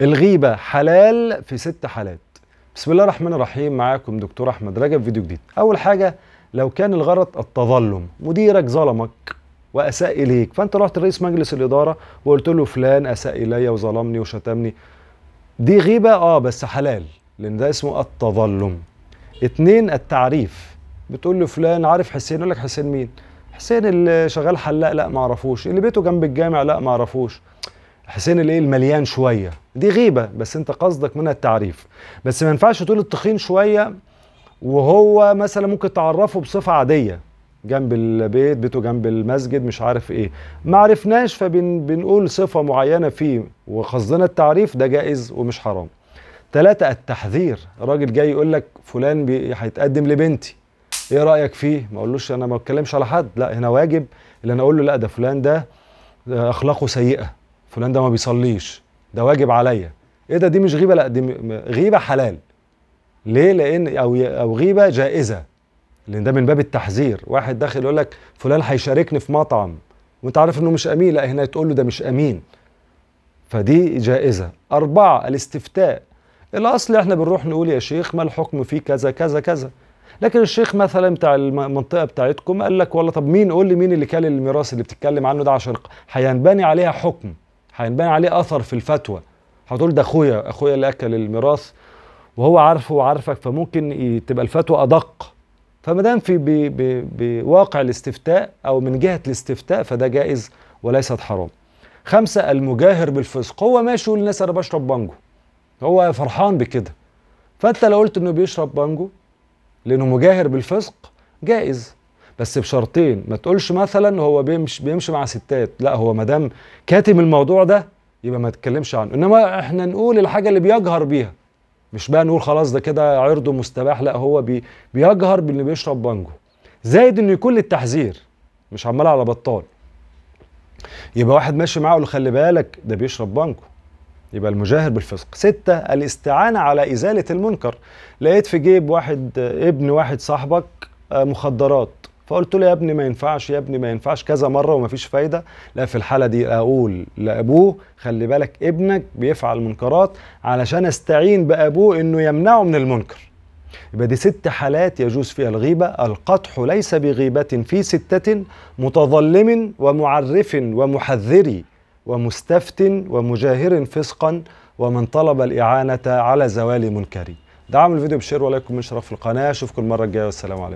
الغيبة حلال في ست حالات بسم الله الرحمن الرحيم معاكم دكتور أحمد رجب فيديو جديد أول حاجة لو كان الغرض التظلم مديرك ظلمك وأساء إليك فأنت رحت لرئيس مجلس الإدارة وقلت له فلان أساء إلي وظلمني وشتمني دي غيبة آه بس حلال لأن ده اسمه التظلم اتنين التعريف بتقول له فلان عارف حسين يقول لك حسين مين حسين اللي شغال حلاق لا ما اعرفوش اللي بيته جنب الجامع لا ما اعرفوش حسين الايه المليان شويه دي غيبه بس انت قصدك منها التعريف بس ما ينفعش تقول التخين شويه وهو مثلا ممكن تعرفه بصفه عاديه جنب البيت بيته جنب المسجد مش عارف ايه ما عرفناش فبنقول صفه معينه فيه وقصدنا التعريف ده جائز ومش حرام ثلاثة التحذير راجل جاي يقول لك فلان هيتقدم لبنتي ايه رايك فيه ما اقولوش انا ما بتكلمش على حد لا هنا واجب اللي انا اقول له لا ده فلان ده اخلاقه سيئه فلان ده ما بيصليش ده واجب عليا ايه ده دي مش غيبه لا دي غيبه حلال ليه لان او او غيبه جائزه لان ده من باب التحذير واحد داخل يقول لك فلان هيشاركني في مطعم وانت عارف انه مش امين لا هنا تقول له ده مش امين فدي جائزه اربعه الاستفتاء الاصل احنا بنروح نقول يا شيخ ما الحكم في كذا كذا كذا لكن الشيخ مثلا بتاع المنطقه بتاعتكم قال لك والله طب مين قول لي مين اللي كان الميراث اللي بتتكلم عنه ده عشان هينبني عليها حكم هينبان عليه اثر في الفتوى هتقول ده اخويا اخويا اللي اكل الميراث وهو عارفه وعارفك فممكن تبقى الفتوى ادق فما دام في بواقع الاستفتاء او من جهه الاستفتاء فده جائز وليست حرام خمسة المجاهر بالفسق هو ماشي يقول للناس انا بشرب بانجو هو فرحان بكده فانت لو قلت انه بيشرب بانجو لانه مجاهر بالفسق جائز بس بشرطين ما تقولش مثلا هو بيمشي بيمشي مع ستات لا هو ما دام كاتم الموضوع ده يبقى ما تتكلمش عنه انما احنا نقول الحاجه اللي بيجهر بيها مش بقى نقول خلاص ده كده عرضه مستباح لا هو بي بيجهر باللي بيشرب بانجو زائد انه يكون للتحذير مش عمال على بطال يبقى واحد ماشي معاه له خلي بالك ده بيشرب بانجو يبقى المجاهر بالفسق ستة الاستعانة على إزالة المنكر لقيت في جيب واحد ابن واحد صاحبك آه، مخدرات فقلت له يا ابني ما ينفعش يا ابني ما ينفعش كذا مره ومفيش فايده لا في الحاله دي اقول لابوه خلي بالك ابنك بيفعل منكرات علشان استعين بابوه انه يمنعه من المنكر يبقى دي ست حالات يجوز فيها الغيبة القطح ليس بغيبة في ستة متظلم ومعرف ومحذري ومستفت ومجاهر فسقا ومن طلب الإعانة على زوال منكري دعم الفيديو بشير ولايك ومشرف في القناة أشوفكم المرة الجاية والسلام عليكم